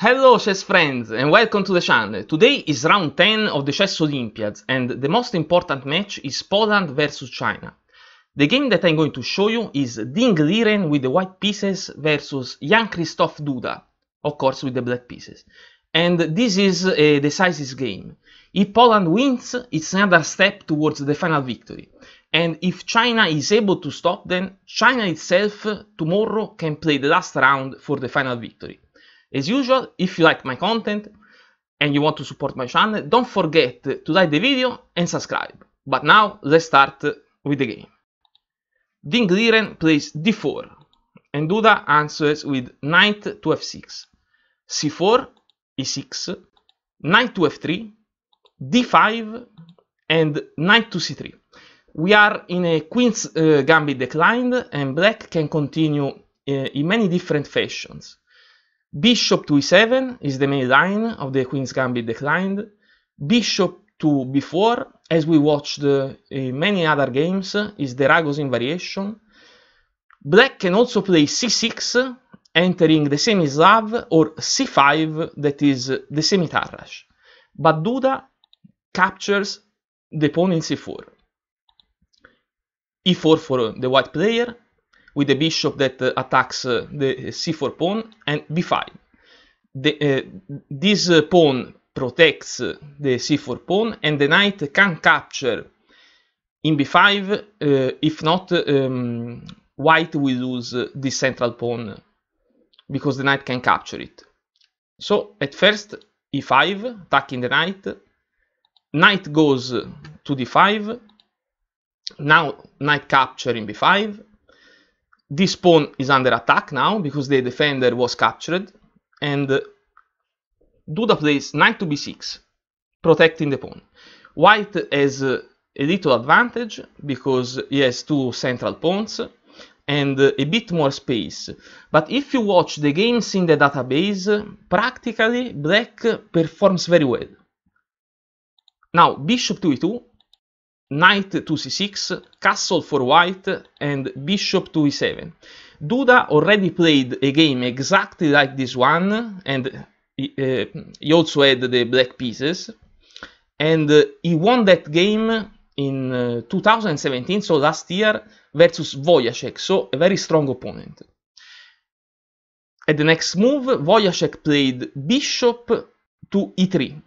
Hello chess friends and welcome to the channel. Today is round 10 of the Chess Olympiads and the most important match is Poland versus China. The game that I'm going to show you is Ding Liren with the white pieces versus Jan-Christoph Duda, of course with the black pieces. And this is a uh, decisive game. If Poland wins, it's another step towards the final victory. And if China is able to stop them, China itself uh, tomorrow can play the last round for the final victory. As usual, if you like my content and you want to support my channel, don't forget to like the video and subscribe. But now, let's start with the game. Ding Liren plays d4 and Duda answers with knight to f6, c4, e6, knight to f3, d5 and knight to c3. We are in a queen's uh, gambit declined and black can continue uh, in many different fashions bishop to e7 is the main line of the queen's gambit declined bishop to b4 as we watched uh, in many other games is the Ragozin variation black can also play c6 entering the semi-slav or c5 that is uh, the semi tarrasch but duda captures the pawn in c4 e4 for the white player with the bishop that uh, attacks uh, the c4 pawn and b5. The, uh, this pawn protects the c4 pawn and the knight can capture in b5 if not um, white will lose this central pawn because the knight can capture it. So at first e5 attacking the knight, knight goes to d5, now knight capture in b5, this pawn is under attack now because the defender was captured and Duda plays knight to b6 protecting the pawn. White has uh, a little advantage because he has two central pawns and a bit more space. But if you watch the games in the database, practically black performs very well. Now bishop to e2 knight to c6, castle for white, and bishop to e7. Duda already played a game exactly like this one, and he, uh, he also had the black pieces, and uh, he won that game in uh, 2017, so last year, versus Vojacek, so a very strong opponent. At the next move, Vojacek played bishop to e3,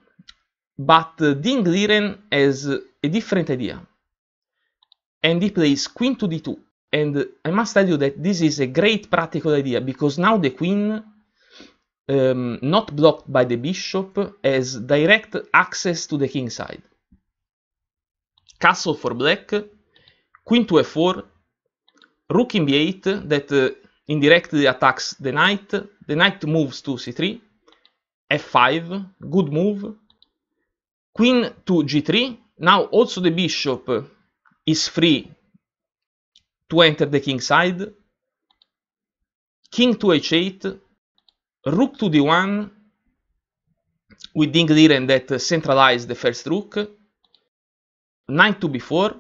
but uh, Ding Liren has a different idea and he plays queen to d2 and I must tell you that this is a great practical idea because now the queen um, not blocked by the bishop has direct access to the king side castle for black queen to f4 rook in b8 that uh, indirectly attacks the knight the knight moves to c3 f5 good move queen to g3 now also the bishop is free to enter the king side. King to h8, rook to d1 with Dingliren that centralized the first rook. Knight to b4,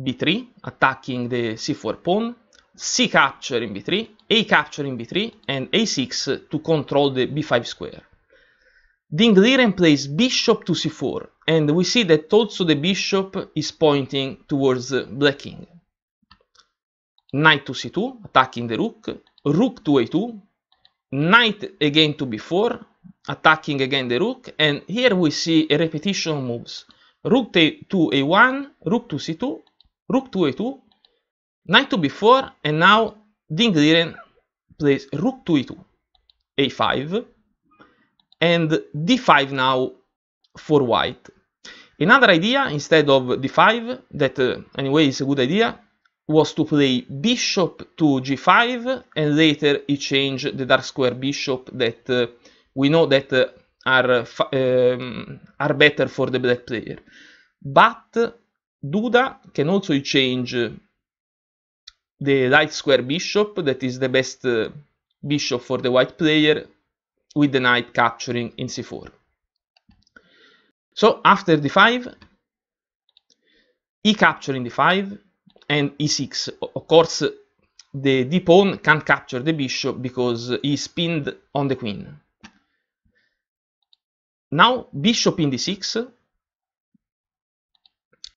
b3, attacking the c4 pawn. c capture in b3, a capture in b3, and a6 to control the b5 square. Dingliren plays bishop to c4, and we see that also the bishop is pointing towards black king. Knight to c2, attacking the rook, rook to a2, knight again to b4, attacking again the rook, and here we see a repetition of moves. Rook to a1, rook to c2, rook to a2, knight to b4, and now Dingliren plays rook to e2, a5, and d5 now for white. Another idea, instead of d5, that uh, anyway is a good idea, was to play bishop to g5 and later he changed the dark square bishop that uh, we know that uh, are, uh, um, are better for the black player. But Duda can also change the light square bishop that is the best uh, bishop for the white player with the knight capturing in c4. So after d5, e capturing d5 and e6. Of course, the d pawn can't capture the bishop because he pinned on the queen. Now bishop in d6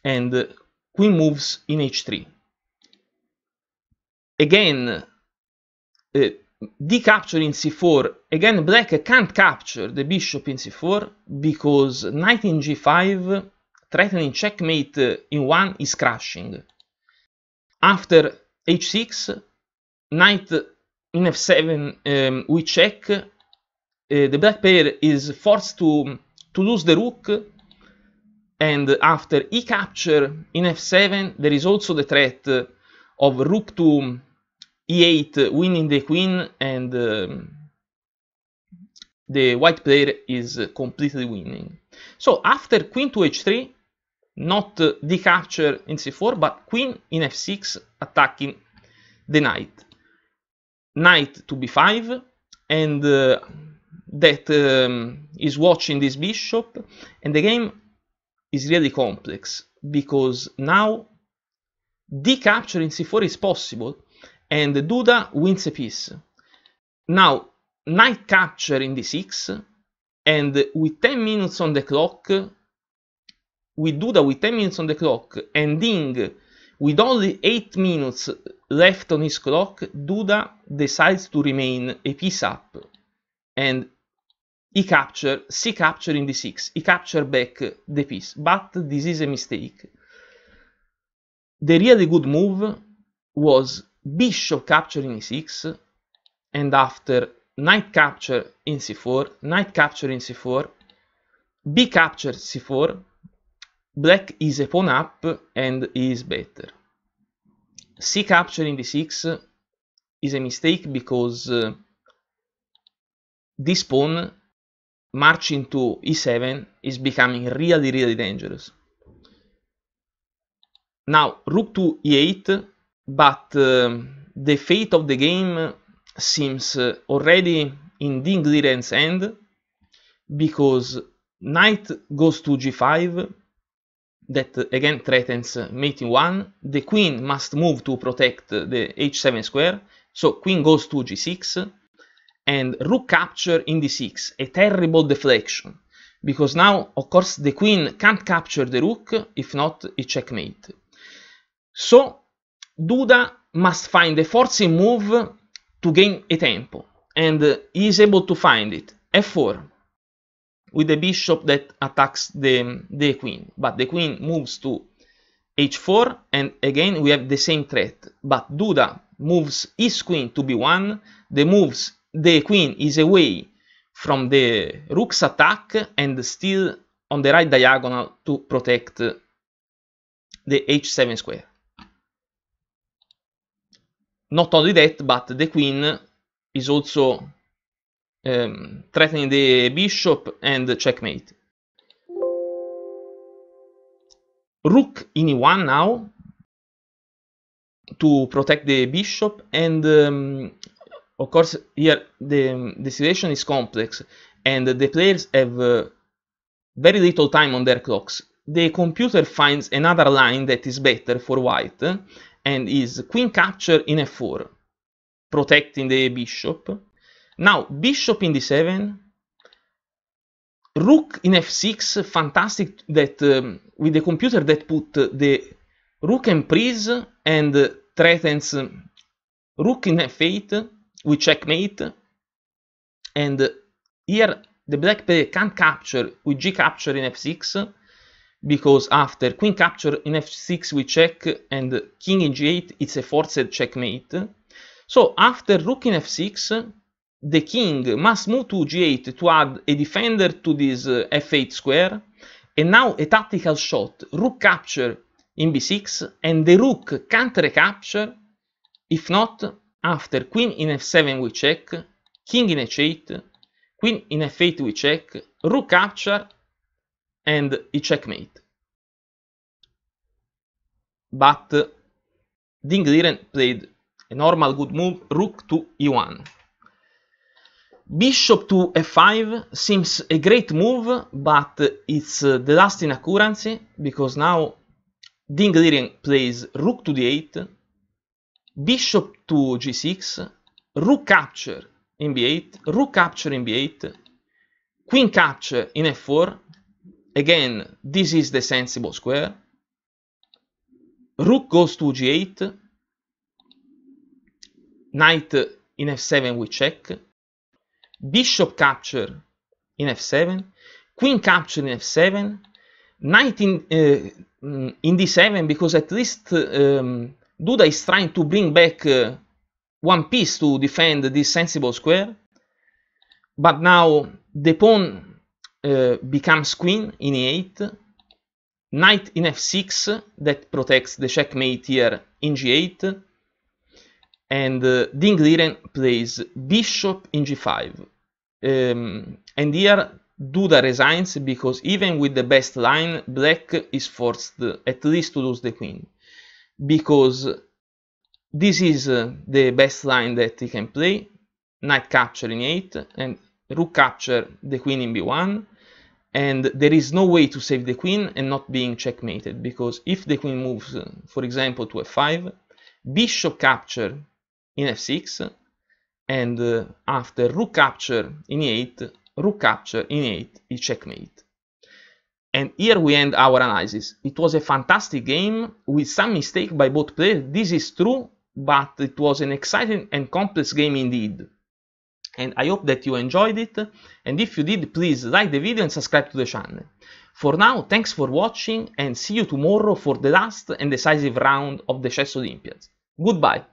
and queen moves in h3. Again, uh, decapture in c4 again black can't capture the bishop in c4 because knight in g5 threatening checkmate in one is crashing after h6 knight in f7 um, we check uh, the black pair is forced to to lose the rook and after e capture in f7 there is also the threat of rook to e8 winning the queen and um, the white player is completely winning. So after queen to h3, not uh, the capture in c4, but queen in f6 attacking the knight. Knight to b5, and uh, that um, is watching this bishop, and the game is really complex, because now the capture in c4 is possible, and Duda wins a piece. Now, knight capture in d6, and with 10 minutes on the clock, with Duda with 10 minutes on the clock, and Ding with only 8 minutes left on his clock, Duda decides to remain a piece up, and he capture, c capture in d6, he capture back the piece, but this is a mistake. The really good move was bishop capture in e6 and after knight capture in c4 knight capture in c4 b capture c4 black is a pawn up and is better c capture in d6 is a mistake because uh, this pawn marching to e7 is becoming really really dangerous now rook to e8 but uh, the fate of the game seems already in Dingdiren's end because knight goes to g5 that again threatens mate in one the queen must move to protect the h7 square so queen goes to g6 and rook capture in d6 a terrible deflection because now of course the queen can't capture the rook if not a checkmate so Duda must find a forcing move to gain a tempo, and he is able to find it. f4, with the bishop that attacks the, the queen, but the queen moves to h4, and again we have the same threat, but Duda moves his queen to b1, the moves the queen is away from the rook's attack and still on the right diagonal to protect the h7 square not only that, but the queen is also um, threatening the bishop and the checkmate. Rook in e1 now to protect the bishop and um, of course here the, um, the situation is complex and the players have uh, very little time on their clocks. The computer finds another line that is better for white and is queen capture in f4, protecting the bishop. Now, bishop in d7, rook in f6, fantastic that um, with the computer that put the rook and prize and threatens um, rook in f8 with checkmate, and here the black player can't capture with g capture in f6, because after queen capture in f6 we check and king in g8 it's a forced checkmate. So after rook in f6 the king must move to g8 to add a defender to this uh, f8 square and now a tactical shot rook capture in b6 and the rook can't recapture if not after queen in f7 we check king in h8 queen in f8 we check rook capture and a checkmate. But Ding did played a normal good move, rook to e1. Bishop to f5 seems a great move, but it's uh, the last in accuracy, because now Ding Liren plays rook to d8, bishop to g6, rook capture in b8, rook capture in b8, queen capture in f4, Again, this is the sensible square. Rook goes to g8. Knight in f7 we check. Bishop capture in f7. Queen capture in f7. Knight in, uh, in d7 because at least um, Duda is trying to bring back uh, one piece to defend this sensible square. But now the pawn uh, becomes queen in e8, knight in f6 that protects the checkmate here in g8, and uh, Liren plays bishop in g5. Um, and here Duda resigns because even with the best line, black is forced at least to lose the queen. Because this is uh, the best line that he can play, knight capture in 8 and rook capture the queen in b1 and there is no way to save the queen and not being checkmated because if the queen moves for example to f5 bishop capture in f6 and uh, after rook capture in e8 rook capture in e8 is checkmate and here we end our analysis it was a fantastic game with some mistake by both players this is true but it was an exciting and complex game indeed and I hope that you enjoyed it and if you did please like the video and subscribe to the channel. For now thanks for watching and see you tomorrow for the last and decisive round of the Chess Olympiads. Goodbye!